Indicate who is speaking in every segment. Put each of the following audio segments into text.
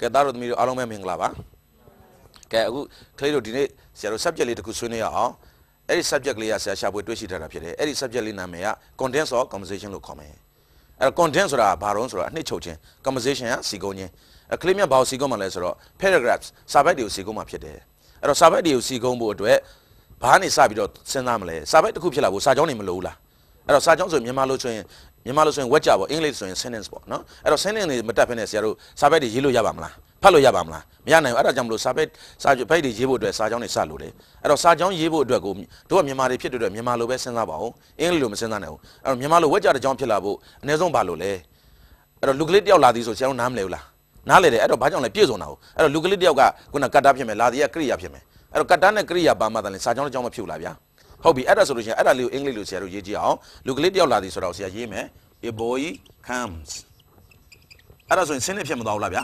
Speaker 1: ကဲသားတို့သမီးတို့အားလုံးပဲမင်္ဂလာပါကဲအခုကလေးတို့ဒီနေ့ဆရာတို့ subject လေးတစ်ခုဆွေးနွေးရအောင်အဲ့ဒီ subject လေးကဆရာရှာဖွေတွေ့ရှိထားတာဖြစ်တယ်အဲ့ဒီ subject လေးနာမည်က contents of conversation လို့ခေါ်မယ်အဲ့ content ဆိုတာဘာတုံးဆိုတာအနှစ်ချုပ်ခြင်း conversation ကစီကုံးခြင်းအဲ့ကလေးများဘာကိုစီကုံးမှလဲဆိုတော့ paragraphs စာပိုက်တွေကိုစီကုံးမှဖြစ်တယ်အဲ့တော့စာပိုက်တွေကိုစီကုံးဖို့အတွက်ဘာနေစပြီးတော့စဉ်းစားမလဲစာပိုက်တစ်ခုဖြစ်လာဖို့စာကြောင်းနေမလို့လားအဲ့တော့စာကြောင်းဆိုမြန်မာလို့ဆိုရင်မြန်မာလိုဆိုရင်ဝက်ကြပေါ့အင်္ဂလိပ်ဆိုရင် sentence ပေါ့နော်အဲ့တော့ sentence တွေမတက်ဖ ೇನೆ ဆရာတို့စာပေတွေရေးလို့ရပါမလားဖတ်လို့ရပါမလားမရနိုင်ဘူးအဲ့ဒါကြောင့်မလို့စာပေစာပေတွေရေးဖို့အတွက်စာကြောင်းတွေစလို့တယ်အဲ့တော့စာကြောင်းရေးဖို့အတွက်ကိုတို့ကမြန်မာတွေဖြစ်တဲ့အတွက်မြန်မာလိုပဲစဉ်းစားပါအောင်အင်္ဂလိပ်လိုမစဉ်းစားနိုင်ဘူးအဲ့တော့မြန်မာလိုဝက်ကြတဲ့ကြောင်းဖြစ်လာဖို့အနည်းဆုံးပါလို့လဲအဲ့တော့လူကလေးတယောက်လာသည်ဆိုဆရာတို့နားမလဲဘူးလားနားလေတယ်အဲ့တော့ဘာကြောင့်လဲပြည့်စုံတာဟုတ်အဲ့တော့လူကလေးတယောက်ကခုနကတ်တာဖြစ်မယ်လာသည်ကကရိယာဖြစ်မယ်အဲ့တော့ကတ်တာနဲ့ကရိယာပါမှသာလဲစာကြောင်းတစ်ကြောင်းမဖြစ်ဘူးလားဗျာဟုတ်ပြီအဲ့ဒါဆိုလို့ရှိရင်အဲ့ဒါလေးကိုအင်္ဂလိပ်လိုဆရာတို့ရေးကြည့်အောင်လူကလေးတယောက်လာသည်ဆိုတော့ဆရာရေးမယ် a boy comes အဲ့ဒါဆိုရင်စင်းနဲ့ဖြစ်မသွားဘူးလားဗျာ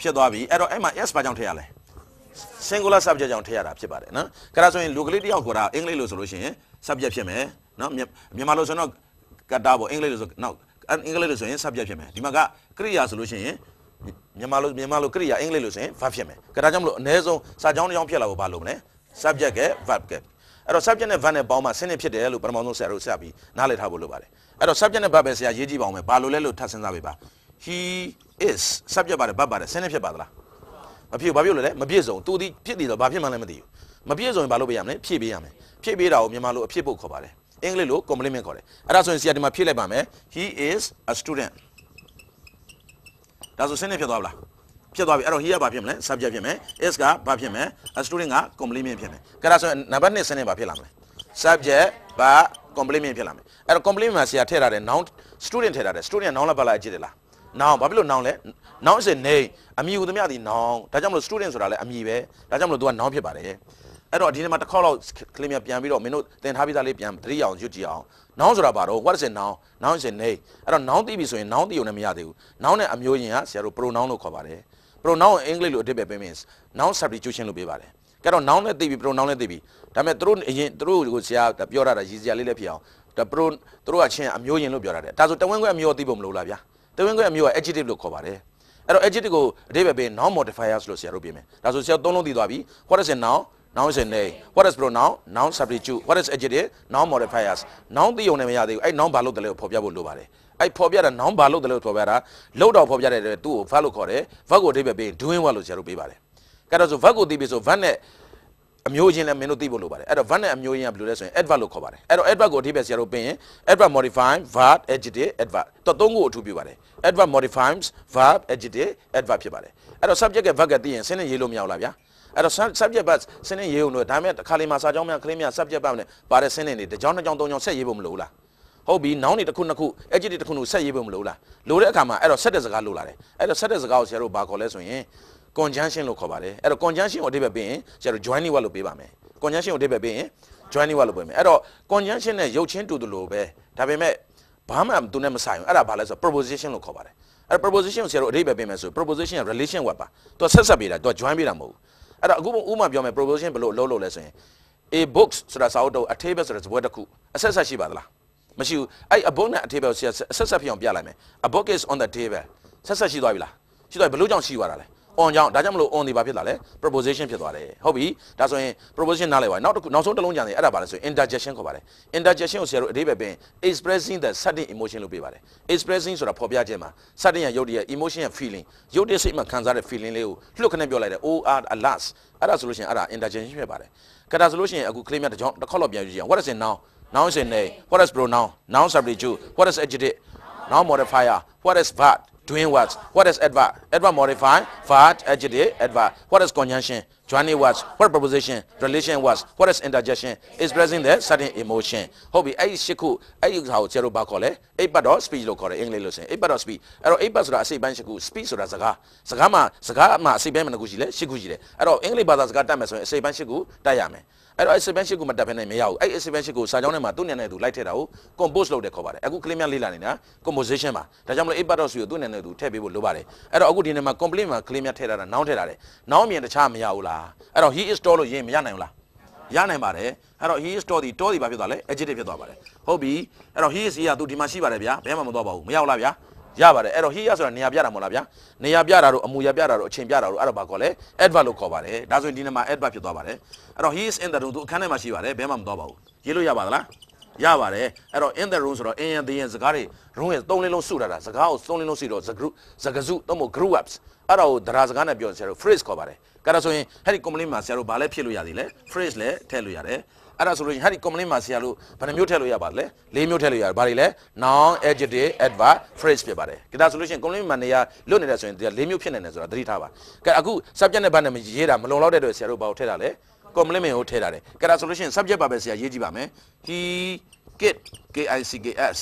Speaker 1: ဖြစ်သွားပြီအဲ့တော့အဲ့မှာ s ဘာကြောင့်ထည့်ရလဲ singular subject ကြောင့်ထည့်ရတာဖြစ်ပါတယ်နော်ခါဒါဆိုရင်လူကလေးတယောက်ကိုဒါအင်္ဂလိပ်လိုဆိုလို့ရှိရင် subject ဖြစ်မယ်နော်မြန်မာလိုဆိုရင်တော့ကတာပေါ့အင်္ဂလိပ်လိုဆိုနောက်အင်္ဂလိပ်လိုဆိုရင် subject ဖြစ်မယ်ဒီမှာကကရိယာဆိုလို့ရှိရင်မြန်မာလိုမြန်မာလိုကရိယာအင်္ဂလိပ်လိုဆိုရင် verb ဖြစ်မယ်ခါဒါကြောင့်မလို့အ ਨੇ ဆုံးစာကြောင်းတစ်ကြောင်းဖြစ်လာဖို့ဘာလို့မလဲ subject က verb ကအဲ့တော့ subject နဲ့ verb နဲ့ပေါင်းမှ sentence ဖြစ်တယ်လို့ပထမဆုံးဆရာတို့ဆက်ပြီးနားလည်ထားဖို့လိုပါတယ်အဲ့တော့ subject နဲ့ verb ပဲဆရာရေးကြည့်ပါအောင်မယ်ဘာလို့လဲလို့ထပ်စဉ်းစားပေးပါ he is subject ပါတယ် verb ပါတယ် sentence ဖြစ်ပါသလားမဖြစ်ဘာဖြစ်လို့လဲမပြည့်စုံသူဒီဖြစ်တယ်ဆိုဘာဖြစ်မှန်းလည်းမသိဘူးမပြည့်စုံရင်ဘာလုပ်ပေးရမလဲဖြည့်ပေးရမယ်ဖြည့်ပေးတာကိုမြန်မာလိုအဖြစ်ဖို့ခေါ်ပါတယ်အင်္ဂလိပ်လို complement ခေါ်တယ်အဲ့ဒါဆိုရင်ဆရာဒီမှာဖြည့်လိုက်ပါမယ် he is a student ဒါဆို sentence ဖြစ်သွားပါလားဖြစ်သွားပြီအဲ့တော့ here ဘာဖြစ်မလဲ subject ဖြစ်မယ် is ကဘာဖြစ်မလဲ student က complement ဖြစ်မယ်အဲ့ဒါဆိုရင် number 2စနစ်ဘာဖြစ်လာမလဲ subject ဘာ complement ဖြစ်လာမယ်အဲ့တော့ complement မှာဆရာထည့်ထားတယ် noun student ထည့်ထားတယ် student က noun လားပါလားကြည့်တယ်လား noun ဘာဖြစ်လို့ noun လဲ noun is a name အမည်ဟူသမျှသည် noun ဒါကြောင့်မလို့ student ဆိုတာလည်းအမည်ပဲဒါကြောင့်မလို့ तू က noun ဖြစ်ပါတယ်အဲ့တော့ဒီနေ့မှာတစ်ခေါက်လောက်ကလေးများပြန်ပြီးတော့မင်းတို့သင်ထားပြီးသားလေးပြန်သတိအောင်ရွတ်ကြည့်အောင် noun ဆိုတာဘာတော့ what is a noun noun is a name အဲ့တော့ noun သိပြီဆိုရင် noun သိုံနဲ့မရသေးဘူး noun နဲ့အမျိုးရင်းကဆရာတို့ pronoun လို့ခေါ်ပါတယ် pronoun ကို English လိုအဓိပ္ပာယ်ပေးမယ် noun substitution လို့ပေးပါတယ်ကဲတော့ noun လည်းသိပြီ pronoun လည်းသိပြီဒါပေမဲ့သူတို့အရင်သူတို့ကိုဆရာပြောတာဒါရည်စရာလေးလည်းဖြစ်အောင်ဒါ pro သူတို့ကချင်းအမျိုးရင်လို့ပြောတာတဲ့ဒါဆိုတဝင်းခွဲအမျိုးသိဖို့မလိုလားဗျာတဝင်းခွဲအမျိုးက adjective လို့ခေါ်ပါတယ်အဲ့တော့ adjective ကိုအဓိပ္ပာယ်ပေး noun modifiers လို့ဆရာတို့ပြင်မယ်ဒါဆိုဆရာသုံးလုံးသိသွားပြီ what is a noun noun ရှင်နေ what is pronoun noun noun substitute what is adjective noun modifiers noun the only I I know, သိုံနေမရသေးဘူးအဲ့ noun ဘာလို့တလဲကိုဖော်ပြဖို့လိုပါတယ်အဲ့ဖော်ပြတာ noun ဘာလို့တလဲကိုဖော်ပြတာလို့တော့ဖော်ပြတဲ့အတွက်သူ့ကို verb လို့ခေါ်တယ် verb ကိုအဓိပ္ပာယ်ပေးရင် doing what လို့ဆရာတို့ပေးပါတယ်ကဲတော့ဆို verb ကိုသိပြီဆို verb နဲ့အမျိုးချင်းလည်းမင်းတို့သိဖို့လိုပါတယ်အဲ့တော့ verb နဲ့အမျိုးချင်းကဘယ်လိုလဲဆိုရင် adverb လို့ခေါ်ပါတယ်အဲ့တော့ adverb ကိုအဓိပ္ပာယ်ဆရာတို့ပြင် adverb modify verb adjective adverb တော့သုံးခုအထူးပြုပါတယ် adverb modifies verb adjective adverb ဖြစ်ပါတယ်အဲ့တော့ subject က verb ကသိရင်ဆင်းနေရေးလို့မရဘူးလားဗျာအဲ့တော့ subject verb စင်းနေရေးုံလို့ဒါမဲ့တစ်ခါလေးမှာစာကြောင်းများခလေးများ subject verb နဲ့ပါတဲ့စင်းနေတွေတစ်ကြောင်းတစ်ကြောင်းသုံးကြောင်းဆက်ရေးဖို့မလိုဘူးလားဟုတ်ပြီ noun တွေတစ်ခုနှစ်ခု adjective တစ်ခုနှစ်ဆက်ရေးဖို့မလိုဘူးလားလိုတဲ့အခါမှာအဲ့တော့ဆက်တဲ့စကားလိုလာတယ်အဲ့တော့ဆက်တဲ့စကားကိုဆရာတို့ဘာခေါ်လဲဆိုရင် conjunction လို့ခေါ်ပါတယ်အဲ့တော့ conjunction ကိုအဓိပ္ပာယ်ပေးရင်ဆရာတို့ joining word လို့ပေးပါမယ် conjunction ကိုအဓိပ္ပာယ်ပေးရင် joining word လို့ပေးမယ်အဲ့တော့ conjunction နဲ့ရုပ်ချင်းတူတူလို့ပဲဒါပေမဲ့ဘာမှသူနဲ့မဆိုင်ဘူးအဲ့ဒါဘာလဲဆိုတော့ proposition လို့ခေါ်ပါတယ်အဲ့ proposition ကိုဆရာတို့အဓိပ္ပာယ်ပေးမယ်ဆို proposition က relation word ပါသူဆက်ဆက်ပေးတာသူ join ပေးတာမဟုတ်ဘူးအဲ့တော့အခုဥမာပြောမယ် proposition ဘယ်လိုလုပ်လို့လဲဆိုရင် a books ဆိုတာစာအုပ်တော့အထေးပဲဆိုတဲ့ဇပွဲတစ်ခုအဆက်ဆက်ရှိပါသလားမရှိဘူးအဲ့ a book နဲ့အထေးပဲကိုဆရာအဆက်ဆက်ဖြစ်အောင်ပြလိုက်မယ် a book is on the table ဆက်ဆက်ရှိသွားပြီလားရှိသွားပြီဘယ်လိုကြောင့်ရှိသွားတာလဲ on ကြောင့်ဒါကြောင့်မလို့ on ဒီပါဖြစ်လာလဲ preposition ဖြစ်သွားတယ်ဟုတ်ပြီဒါဆိုရင် preposition နားလည်ပါနောက်တစ်ခုနောက်ဆုံးတစ်လုံးကြံနေအဲ့ဒါပါလဲဆိုရင် interjection ခေါ်ပါတယ် interjection ကိုဆရာတို့အသေးပဲပင် expressing the sudden emotion လို့ပြပါတယ် expressing ဆိုတာဖော်ပြခြင်းမှာ sudden ရရုပ်တရက် emotion ရ feeling ရုပ်တရက်စိတ်မှာခံစားတဲ့ feeling လေးကိုလှုပ်ခနဲ့ပြောလိုက်တယ် oh alas အဲ့ဒါဆိုလို့ရှိရင်အဲ့ဒါ interjection ဖြစ်ပါတယ်ခါဒါဆိုလို့ရှိရင်အခု claim ရတစ်ကြောင်းတစ်ခေါက်လောက်ပြန်ယူကြည့်အောင် what is it now noun is in name what is pronoun noun substitute what is adjective noun modifier what is verb Doing words. What is adverb? Adverb modify, fat, adjective, adverb. What is conjunction? Joining words. What preposition? Relation words. What is interjection? Expressing the certain emotion. Eh, shiku ဟုတ်ပြီအဲ့ဒီရှစ်ခုအဲ့ဒီဟာကိုကျတော့ဘာခေါ်လဲအိပ်ပတ်တော့ eh, eh, speech English လို့ခေါ်တယ်အင်္ဂလိပ်လို့ဆိုရင်အိပ်ပတ်တော့ speech အဲ့တော့အိပ်ပတ်ဆိုတာအစိပ်ပိုင်းရှစ်ခု speech gujile English ဆိုတာစကားစကားမှာစကားမှာအစိပ်ပိုင်းမှာနှစ်ခုရှိလဲရှစ်ခုရှိတယ်အဲ့တော့အင်္ဂလိပ်ဘာသာစကားတတ်မယ်ဆိုရင်အစိပ်ပိုင်းရှစ်ခုတတ်ရမယ်အဲ့တော့ exception sheet ကိုမတက်ဖ ೇನೆ မရဘူးအဲ့ exception sheet ကိုစာကြောင်းထဲမှာသူ့နံနဲ့သူလိုက်ထည့်တာကို compose လုပ်တယ်ခေါ်ပါတယ်အခု claim များလေးလာနေတာ composition ပါဒါကြောင့်မလို့ a-part ဆိုရသူ့နံနဲ့သူထည့်ပေးဖို့လိုပါတယ်အဲ့တော့အခုဒီနေ့မှာ complete မှာ claim များထည့်ထားတာ noun ထည့်ထားတယ် noun အမြင်တခြားမရဘူးလားအဲ့တော့ he is tall လို့ရေးမရနိုင်ဘူးလားရနိုင်ပါတယ်အဲ့တော့ he is tall ဒီ tall ဒီဘာဖြစ်သွားလဲ adjective ဖြစ်သွားပါတယ်ဟုတ်ပြီအဲ့တော့ he is ကြီးကသူဒီမှာရှိပါတယ်ဗျာဘယ်မှမသွားပါဘူးမရောက်လားဗျာရပါတယ်အဲ့တော့ဟိယဆိုတာနေရာပြတာမဟုတ်လားဗျာနေရာပြတာတို့အမူအရာပြတာတို့အချိန်ပြတာတို့အဲ့တော့ဘာခေါ်လဲ adverb လို့ခေါ်ပါတယ်ဒါဆိုရင်ဒီနေ့မှာ adverb ဖြစ်သွားပါတယ်အဲ့တော့ he is in the room သူအခန်းထဲမှာရှိပါတယ်ဘဲမှမသွားပါဘူးရေးလို့ရပါသလားရပါတယ်အဲ့တော့ in the room ဆိုတော့ in and the in စကားတွေ room ရဲ့သုံးလင်းလုံးစုတာတာစကားကိုသုံးလင်းလုံးစီတော့ group စကားစုတော့မို့ group ups အဲ့ဒါကိုဒရာစကားနဲ့ပြောဆရာတို့ phrase ခေါ်ပါတယ်ကဲဒါဆိုရင်ဟဲ့ဒီ complaint မှာဆရာတို့ဘာလဲဖြစ်လို့ရသေးလဲ phrase လဲထည့်လို့ရတယ်အဲ့ဒါဆိုလို့ရင်ဟာဒီ complaint မှာဆရာလို့ဘယ်နှမျိုးထည့်လို့ရပါလဲ၄မျိုးထည့်လို့ရတယ်ဘာတွေလဲ noun adjective adverb phrase ဖြစ်ပါတယ်ကဲဒါဆိုလို့ရှိရင် complaint မှာနေရာလွတ်နေတယ်ဆိုရင်ဒီ၄မျိုးဖြစ်နေတယ်ဆိုတာသတိထားပါကဲအခု subject နဲ့ဘာနဲ့ရေးတာမလုံလောက်တဲ့အတွက်ဆရာတို့ဘာကိုထည့်တာလဲ complement ကိုထည့်တာတယ်ကဲဒါဆိုလို့ရှိရင် subject ပါပဲဆရာရေးကြည့်ပါမယ် he kid k i c k s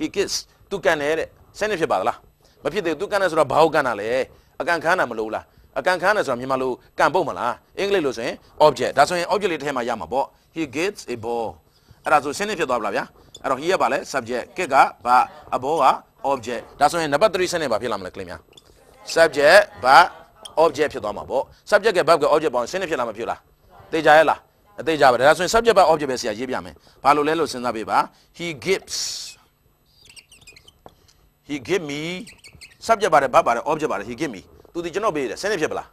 Speaker 1: he kids သူကန်တယ်တဲ့စနစ်ဖြစ်ပါသလားမဖြစ်သေးဘူးသူကန်တယ်ဆိုတာဘာကိုကန်တာလဲအကန်ခန်းတာမလို့လားအကန်ခန်းတယ်ဆိုတာမြန်မာလိုကန်ပုတ်မလားအင်္ဂလိပ်လိုဆိုရင် object ဒါဆိုရင် object လေးတစ်ထည့်မှရမှာပေါ့ he gets a ball အဲ့ဒါဆိုရှင်းနေဖြစ်သွားပါလားဗျာအဲ့တော့ he ကဘာလဲ subject kick ကဘာ object ဒါဆိုရင်နံပါတ်3ဆင်းနေပါဖြစ်လာမလဲကလင်းများ subject ဘာ object ဖြစ်သွားမှာပေါ့ subject က verb က object ပေါင်းရှင်းနေဖြစ်လာမဖြစ်လားသိကြရဲ့လားအသေးကြပါဒါဆိုရင် subject ဘာ object ပဲဆရာရေးပြမယ်ဘာလို့လဲလို့စဉ်းစားပေးပါ he gives he give me subject ပါတယ်ဘာပါတယ် object ပါတယ် he give me သူဒီကျွန်တော်ပေးတယ်ဆင်းနေဖြစ်ပလား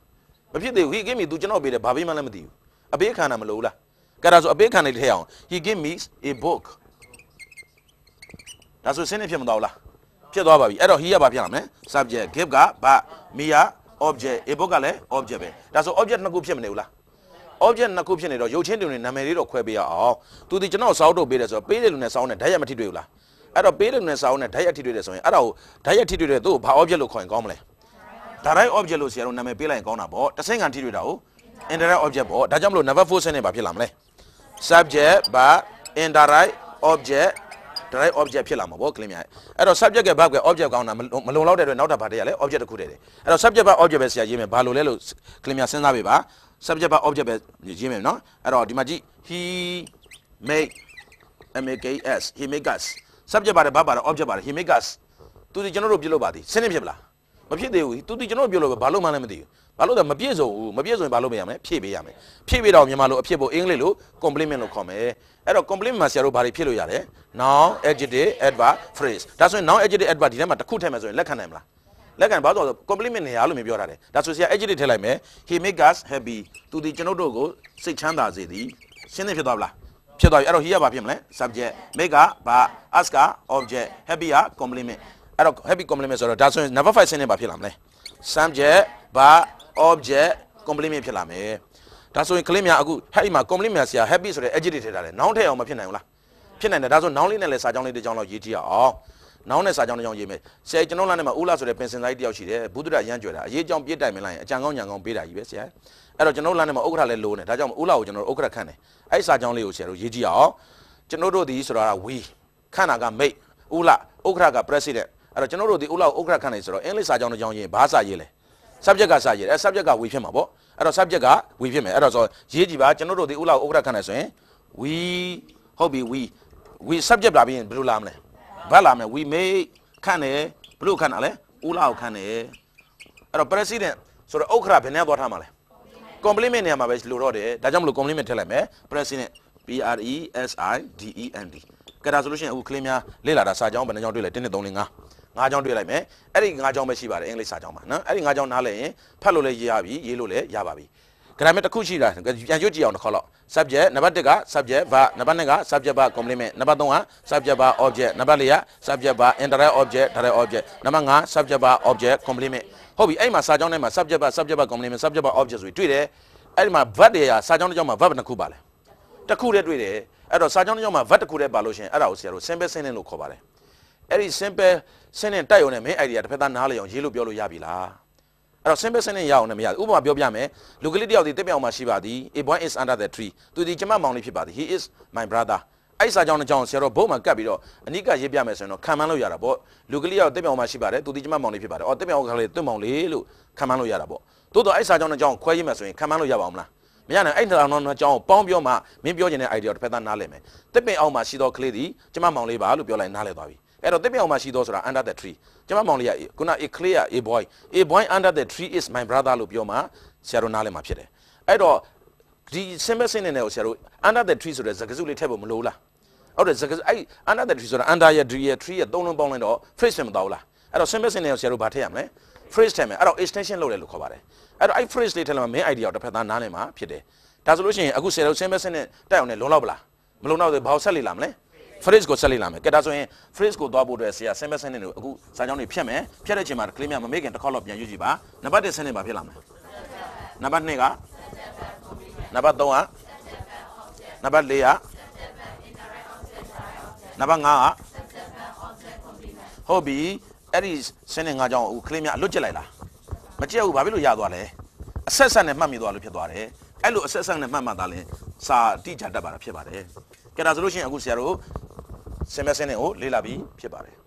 Speaker 1: မဖြစ်သေးဘူး he give me သူကျွန်တော်ပေးတယ်ဘာပေးမှလည်းမသိဘူးအပေးခံတာမလို့လားကဲဒါဆိုအပေးခံနေထည့်အောင် he give me a book ဒါဆိုစနေဖြစ်မတော့လားဖြစ်သွားပါပြီအဲ့တော့ he ကဘာဖြစ်လာမလဲ subject give ကဘာ me က object a book ကလည်း object ပဲဒါဆို object နှစ်ခုဖြစ်မနေဘူးလား object နှစ်ခုဖြစ်နေတော့ရုပ်ချင်းတူနေနာမည်လေးတော့ခွဲပေးရအောင်သူဒီကျွန်တော်စောက်တော့ပေးတယ်ဆိုတော့ပေးတယ်လူနဲ့စောင်းတယ်ဓာတ်ရမထိတွေ့ဘူးလားအဲ့တော့ပေးတယ်လူနဲ့စောင်းတယ်ဓာတ်ရထိတွေ့တယ်ဆိုရင်အဲ့ဒါကိုဓာတ်ရထိတွေ့တယ်သူ့ကိုဘာ object လို့ခေါ်ရင်ကောင်းမလဲဒါတိုင်း object လို့ဆရာတို့နာမည်ပေးလိုက်ရင်ကောင်းတာပေါ့တဆင့်ခံထိတွေ့တာကို indirect object ပေါ့ဒါကြောင့်မလို့ number 4ဆင်းနေပါဖြစ်လာမလဲ subject ဘာ indirect object direct object ဖြစ်လာမှာဗောကလင်းမြဲအဲ့တော့ subject ကဘာက object ကောင်းတာမလုံလောက်တဲ့အတွက်နောက်တာဘာတည်းရလဲ object တစ်ခုတည်းတယ်အဲ့တော့ subject ဘာ object ပဲဆရာရေးမယ်ဘာလို့လဲလို့ကလင်းမြဲစဉ်းစားပေးပါ subject ဘာ object ပဲရေးမယ်နော်အဲ့တော့ဒီမှာကြည့် he make maks he make us subject ပါတယ်ဘာပါတယ် object ပါတယ် he make us သူဒီကျွန်တော်တို့ပြုတ်လို့ပါသည်စနစ်ဖြစ်မလားမဖြစ်သေးဘူးသူဒီကျွန်တော်တို့ပြုတ်လို့ဘာလို့မှလည်းမသိဘူးဘာလို့လဲမပြည့်စုံဘူးမပြည့်စုံရင်ဘာလို့မရမလဲဖြည့်ပေးရမယ်ဖြည့်ပေးတော့မြန်မာလိုအဖြစ်ဖို့အင်္ဂလိပ်လို complement လို့ခေါ်မယ်အဲ့တော့ complement မှာဆရာတို့ဘာတွေဖြည့်လို့ရလဲ noun adjective adverb phrase ဒါဆိုရင် noun adjective adverb ဒီထဲမှာတစ်ခုထည့်မယ်ဆိုရင်လက်ခံနိုင်မလားလက်ခံဘာလို့ဆို complement နေရလို့မြင်ပြောထားတယ်ဒါဆိုဆရာ adjective ထည့်လိုက်မယ် he make us happy သူဒီကျွန်တော်တို့ကိုစိတ်ချမ်းသာစေသည်ရှင်းနေဖြစ်သွားပြီလားဖြစ်သွားပြီအဲ့တော့ he ကဘာဖြစ်မလဲ subject make ကဘာ us က object happy က complement အဲ့တော့ happy complement ဆိုတော့ဒါဆိုရင် number 5ဆင်းနေဘာဖြစ်လာမလဲ subject ဘာ object complement ဖြစ်လာမယ်ဒါဆိုရင်ကလစ်များအခု happy မှာ complement များဆရာ happy ဆိုတဲ့ adjective ထည့်ထားတယ်နောင်ထည့်အောင်မဖြစ်နိုင်ဘူးလားဖြစ်နိုင်တယ်ဒါဆိုနောင်လေးနဲ့လည်းစာကြောင်းလေးတစ်ကြောင်းလောက်ရေးကြည့်အောင်နောင်နဲ့စာကြောင်းတစ်ကြောင်းရေးမယ်ဆရာကျွန်တော်လာနေမှာဦးလာဆိုတဲ့ပင်စင်ဆိုင်တယောက်ရှိတယ်ဘုဒ္ဓရရမ်းကြွယ်တာအရေးကြောင်းပြစ်တိုင်မလိုက်ရင်အကြံကောင်းညာကောင်းပေးတာကြီးပဲဆရာအဲ့တော့ကျွန်တော်လာနေမှာဥက္ကဋ္ဌလည်းလိုနေဒါကြောင့်ဦးလာကိုကျွန်တော်တို့ဥက္ကဋ္ဌခန့်တယ်အဲ့စာကြောင်းလေးကိုဆရာတို့ရေးကြည့်အောင်ကျွန်တော်တို့ဒီဆိုတာက we ခန့်တာက mate ဦးလာဥက္ကဋ္ဌက president အဲ့တော့ကျွန်တော်တို့ဒီဦးလာကိုဥက္ကဋ္ဌခန့်နေဆိုတော့အင်္ဂလိပ်စာကြောင်းတစ်ကြောင်းရေးဘာစာရေးလဲ subject ကစာရေးတယ်အဲ subject ကဝေဖြစ်မှာပေါ့အဲ့တော့ subject ကဝေဖြစ်မယ်အဲ့တော့ဆိုရေးကြည့်ပါကျွန်တော်တို့ဒီဥလောက်ဥက္ကဋခံတယ်ဆိုရင် we ဟုတ်ပြီ we we subject လာပြီးရင်ဘယ်လိုလာမလဲဘတ်လာမယ် we make ခံတယ်ဘယ်လိုခံတာလဲဥလောက်ခံတယ်အဲ့တော့ president ဆိုတော့ဥက္ကဋဘယ်နဲ့သွားထားမှာလဲ compliment နေရာမှာပဲလိုတော့တယ်ဒါကြောင့်မလို့ compliment ထည့်လိုက်မယ် president P R E S I D E N D ကဲဒါဆိုလို့ရှိရင်အခုကလေးများလေ့လာတာစာကြောင်းဘယ်နှကြောင်းတွေ့လဲ1 2 3 4 5၅ချောင်းတွေ့လိုက်မယ်အဲ့ဒီ၅ချောင်းပဲရှိပါတယ်အင်္ဂလိပ်စာချောင်းပါနော်အဲ့ဒီ၅ချောင်းနားလည်ရင်ဖတ်လို့လည်းရေးရပြီရေးလို့လည်းရပါပြီ grammar တစ်ခုရှိတာပြန်ရွတ်ကြည့်အောင်တစ်ခေါက်လောက် subject နံပါတ်1က subject verb နံပါတ်2က subject verb complement နံပါတ်3က subject verb object နံပါတ်4က subject verb indirect object direct object နံပါတ်5 subject verb object complement ဟုတ်ပြီအဲ့မှာစာကြောင်းထဲမှာ subject verb subject verb complement subject verb object ဆိုပြီးတွေ့တယ်အဲ့ဒီမှာ verb တွေကစာကြောင်းတစ်ကြောင်းမှာ verb နှစ်ခုပါလဲတစ်ခုတည်းတွေ့တယ်အဲ့တော့စာကြောင်းတစ်ကြောင်းမှာ verb တစ်ခုတည်းပါလို့ရှင်အဲ့ဒါကိုဆရာတို့ simple sentence လို့ခေါ်ပါတယ်အဲ့ဒီ simple ဆင်းနဲ့တိုက်ရုံနဲ့မင်းအိုင်ဒီယာတစ်ဖက်သားနားလေအောင်ရေးလို့ပြောလို့ရပြီလားအဲ့တော့ဆင်းပဲဆင်းနဲ့ရအောင်နဲ့မရဘူးဥပမာပြောပြမယ်လူကလေးတယောက်ဒီတက်ပြောင်မှာရှိပါသည် a boy is under the tree သူဒီကျမမောင်လေးဖြစ်ပါသည် he is my brother အဲ့စာကြောင်းတစ်ကြောင်းဆရာတော်ဘုတ်မှာကပ်ပြီးတော့အနိကရေးပြမယ်ဆိုရင်တော့ခံမှန်းလို့ရတာပေါ့လူကလေးရောက်တက်ပြောင်မှာရှိပါတယ်သူဒီကျမမောင်လေးဖြစ်ပါတယ်အော်တက်ပြောင်ကလေးတွန့်မောင်လေးလို့ခံမှန်းလို့ရတာပေါ့သို့တော့အဲ့စာကြောင်းတစ်ကြောင်းခွဲရေးမယ်ဆိုရင်ခံမှန်းလို့ရပါအောင်မလားမရနိုင်အဲ့တောင်တော့အကြောင်းပေါင်းပြောမှမင်းပြောချင်တဲ့ idea တစ်ဖက်သားနားလည်မယ်တက်ပင်အောင်မှာရှိသောကလေးသည်ကျမမောင်လေးပါလို့ပြောလိုက်နားလည်သွားပြီအဲ့တော့တစ်ပြောင်မှာရှိတော့ဆိုတာ under the tree ကျမမောင်လေးကခုန a clear a boy a boy under the tree is my brother လို့ပြောမှာဆရာတို့နားလည်မှာဖြစ်တယ်အဲ့တော့ဒီ simple sentence နဲ့ကိုဆရာတို့ under the tree ဆိုတဲ့စကားစုလေးထည့်ဖို့မလိုလားဟုတ်တယ်စကားအဲ့ under the tree ဆိုတာ under your tree ရဲ့ tree ရဲ့သုံးလုံးပေါင်းလိုက်တော့ phrase ဖြစ်မသွားဘူးလားအဲ့တော့ simple sentence နဲ့ကိုဆရာတို့ဘာထည့်ရမလဲ phrase ထည့်မယ်အဲ့တော့ extension လုပ်တယ်လို့ခေါ်ပါတယ်အဲ့တော့အဲ့ phrase လေးထည့်လိုက်မှ main idea ကိုတစ်ဖက်သားနားလည်မှာဖြစ်တယ်ဒါဆိုလို့ရှိရင်အခုဆရာတို့ simple sentence နဲ့တက်အောင်လဲလုံလောက်ပလားမလုံလောက်သေးဘာလို့ဆက်လေလာမလဲ phrase ကိုဆက်လေ့လာမယ်ကဲဒါဆိုရင် phrase ကိုသွားဖို့အတွက်ဆရာဆင်းမဆင်းနေလို့အခုစာကြောင်းတွေဖြတ်မယ်ဖြတ်တဲ့အချိန်မှာကလေးများမမေ့ခင်တစ်ခေါက်လောက်ပြန်ယူကြည့်ပါနံပါတ်1ဆင်းနေပါဖြစ်လာမယ်နံပါတ်2ကနံပါတ်3ကနံပါတ်4ကနံပါတ်5ကဟုတ်ပြီအဲ့ဒီဆင်းနေငါကြောင်းအခုကလေးများအလွတ်ကျက်လိုက်လားမကျက်ဘူးဘာဖြစ်လို့ရသွားလဲအဆက်ဆက်နဲ့မှတ်မိသွားလို့ဖြစ်သွားတယ်အဲ့လိုအဆက်ဆက်နဲ့မှတ်မှတ်သားလဲစာတိကျတတ်ပါတာဖြစ်ပါတယ်ကဲဒါဆိုလို့ရှိရင်အခုဆရာတို့ဆင်မဲ့ဆင်းတွေကိုလေ့လာပြီးဖြစ်ပါတယ်